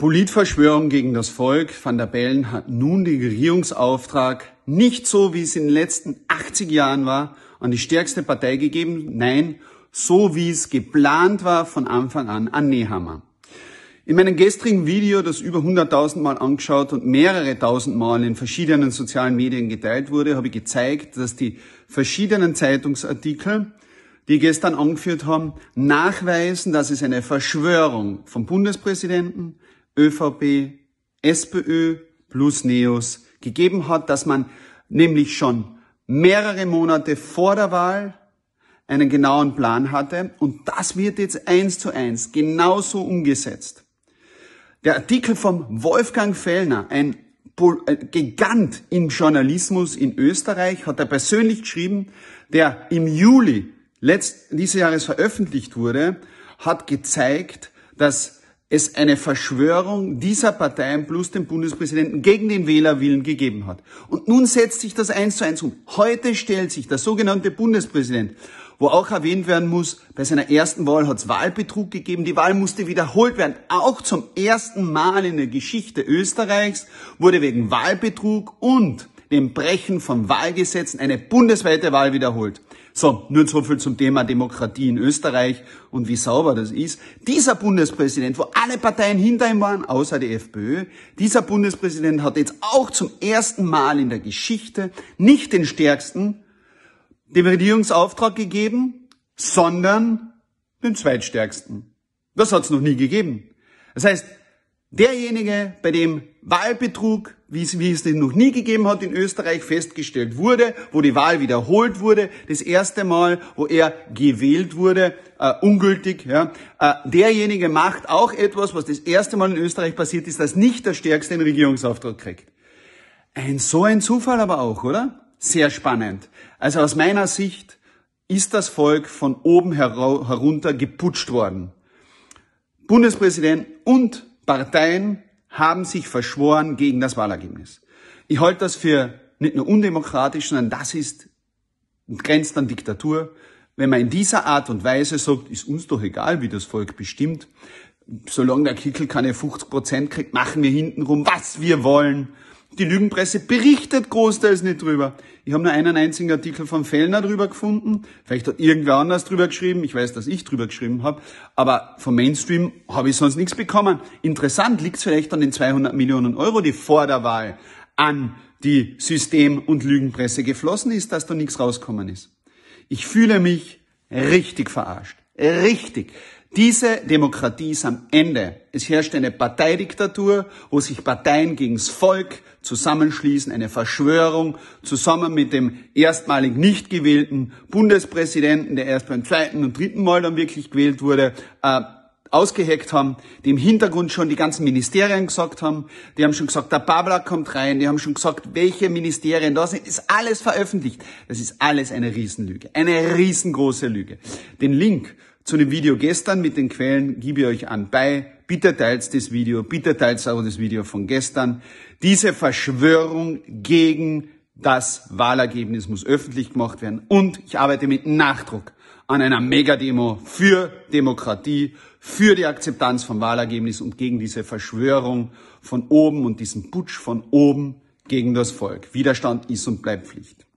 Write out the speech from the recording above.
Politverschwörung gegen das Volk. Van der Bellen hat nun den Regierungsauftrag nicht so, wie es in den letzten 80 Jahren war, an die stärkste Partei gegeben. Nein, so wie es geplant war von Anfang an an Nehammer. In meinem gestrigen Video, das über 100.000 Mal angeschaut und mehrere tausend Mal in verschiedenen sozialen Medien geteilt wurde, habe ich gezeigt, dass die verschiedenen Zeitungsartikel, die gestern angeführt haben, nachweisen, dass es eine Verschwörung vom Bundespräsidenten, ÖVP, SPÖ plus NEOS gegeben hat, dass man nämlich schon mehrere Monate vor der Wahl einen genauen Plan hatte und das wird jetzt eins zu eins genauso umgesetzt. Der Artikel vom Wolfgang Fellner, ein äh, Gigant im Journalismus in Österreich, hat er persönlich geschrieben, der im Juli letzt, dieses Jahres veröffentlicht wurde, hat gezeigt, dass es eine Verschwörung dieser Parteien plus dem Bundespräsidenten gegen den Wählerwillen gegeben hat. Und nun setzt sich das eins zu eins um. Heute stellt sich der sogenannte Bundespräsident, wo auch erwähnt werden muss, bei seiner ersten Wahl hat es Wahlbetrug gegeben, die Wahl musste wiederholt werden. Auch zum ersten Mal in der Geschichte Österreichs wurde wegen Wahlbetrug und dem Brechen von Wahlgesetzen eine bundesweite Wahl wiederholt. So, nur so viel zum Thema Demokratie in Österreich und wie sauber das ist. Dieser Bundespräsident, wo alle Parteien hinter ihm waren, außer die FPÖ, dieser Bundespräsident hat jetzt auch zum ersten Mal in der Geschichte nicht den stärksten dem Regierungsauftrag gegeben, sondern den zweitstärksten. Das hat es noch nie gegeben. Das heißt, Derjenige, bei dem Wahlbetrug, wie es, wie es den noch nie gegeben hat, in Österreich festgestellt wurde, wo die Wahl wiederholt wurde, das erste Mal, wo er gewählt wurde, äh, ungültig, ja, äh, derjenige macht auch etwas, was das erste Mal in Österreich passiert ist, dass nicht der Stärkste den Regierungsauftrag kriegt. Ein so ein Zufall aber auch, oder? Sehr spannend. Also aus meiner Sicht ist das Volk von oben herunter geputscht worden. Bundespräsident und Parteien haben sich verschworen gegen das Wahlergebnis. Ich halte das für nicht nur undemokratisch, sondern das ist grenzt an Diktatur. Wenn man in dieser Art und Weise sagt, ist uns doch egal, wie das Volk bestimmt, solange der Kickel keine 50 Prozent kriegt, machen wir hintenrum, was wir wollen. Die Lügenpresse berichtet großteils nicht drüber. Ich habe nur einen einzigen Artikel von Fellner drüber gefunden. Vielleicht hat irgendwer anders drüber geschrieben. Ich weiß, dass ich drüber geschrieben habe. Aber vom Mainstream habe ich sonst nichts bekommen. Interessant liegt vielleicht an den 200 Millionen Euro, die vor der Wahl an die System- und Lügenpresse geflossen ist, dass da nichts rauskommen ist. Ich fühle mich richtig verarscht. Richtig. Diese Demokratie ist am Ende. Es herrscht eine Parteidiktatur, wo sich Parteien gegens Volk zusammenschließen, eine Verschwörung, zusammen mit dem erstmalig nicht gewählten Bundespräsidenten, der erst beim zweiten und dritten Mal dann wirklich gewählt wurde, äh, ausgeheckt haben, die im Hintergrund schon die ganzen Ministerien gesagt haben, die haben schon gesagt, der Babler kommt rein, die haben schon gesagt, welche Ministerien da sind, ist alles veröffentlicht. Das ist alles eine Riesenlüge, eine riesengroße Lüge. Den Link zu dem Video gestern mit den Quellen gebe ich euch an bei. Bitte teilt das Video, bitte teilt auch das Video von gestern. Diese Verschwörung gegen das Wahlergebnis muss öffentlich gemacht werden und ich arbeite mit Nachdruck an einer Megademo für Demokratie, für die Akzeptanz vom Wahlergebnis und gegen diese Verschwörung von oben und diesen Putsch von oben gegen das Volk. Widerstand ist und bleibt Pflicht.